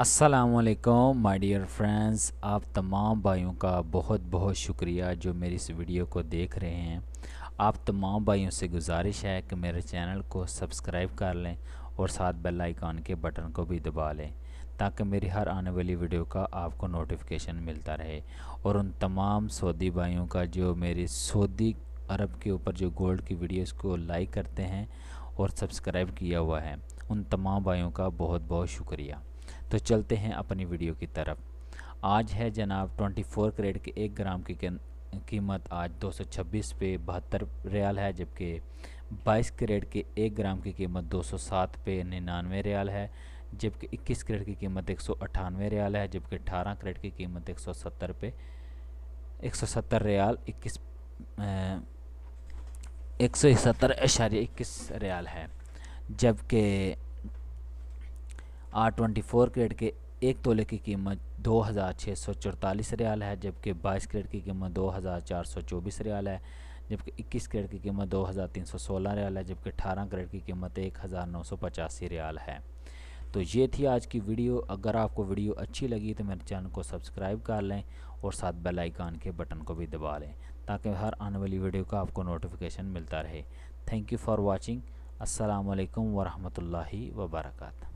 असलकम my dear friends आप तमाम भाइयों का बहुत बहुत शुक्रिया जो मेरी इस वीडियो को देख रहे हैं आप तमाम भाइयों से गुजारिश है कि मेरे चैनल को सब्सक्राइब कर लें और साथ बेल आइकॉन के बटन को भी दबा लें ताकि मेरी हर आने वाली वीडियो का आपको नोटिफिकेशन मिलता रहे और उन तमाम सऊदी भाइयों का जो मेरे सऊदी अरब के ऊपर जो गोल्ड की वीडियोज़ को लाइक करते हैं और सब्सक्राइब किया हुआ है उन तमाम भाइयों का बहुत बहुत शुक्रिया तो चलते हैं अपनी वीडियो की तरफ आज है जनाब 24 करेट के एक ग्राम की कीमत आज 226 पे बहत्तर रियाल है जबकि 22 करेट के एक ग्राम की कीमत 207 पे निन्यानवे रियाल है जबकि 21 करेट की कीमत एक सौ रियाल है जबकि 18 करेट की कीमत 170 पे 170 रियाल 21 एक सौ सत्तर इक्कीस रियाल है जबकि आर ट्वेंटी फोर ग्रेड के एक तोले की कीमत दो हज़ार छः सौ चौतालीस रियाल है जबकि बाईस ग्रेड की कीमत दो हज़ार चार सौ चौबीस रियाल है जबकि इक्कीस ग्रेड की कीमत दो हज़ार तीन सौ सोलह रियाल है जबकि अठारह ग्रेड की कीमत एक हज़ार नौ सौ पचासी रियाल है तो ये थी आज की वीडियो अगर आपको वीडियो अच्छी लगी तो मेरे चैनल को सब्सक्राइब कर लें और साथ बेल आइकान के बटन को भी दबा लें ताकि हर आने वाली वीडियो का आपको नोटिफिकेशन मिलता रहे थैंक यू फॉर वॉचिंग असलकम वरहमल वर्का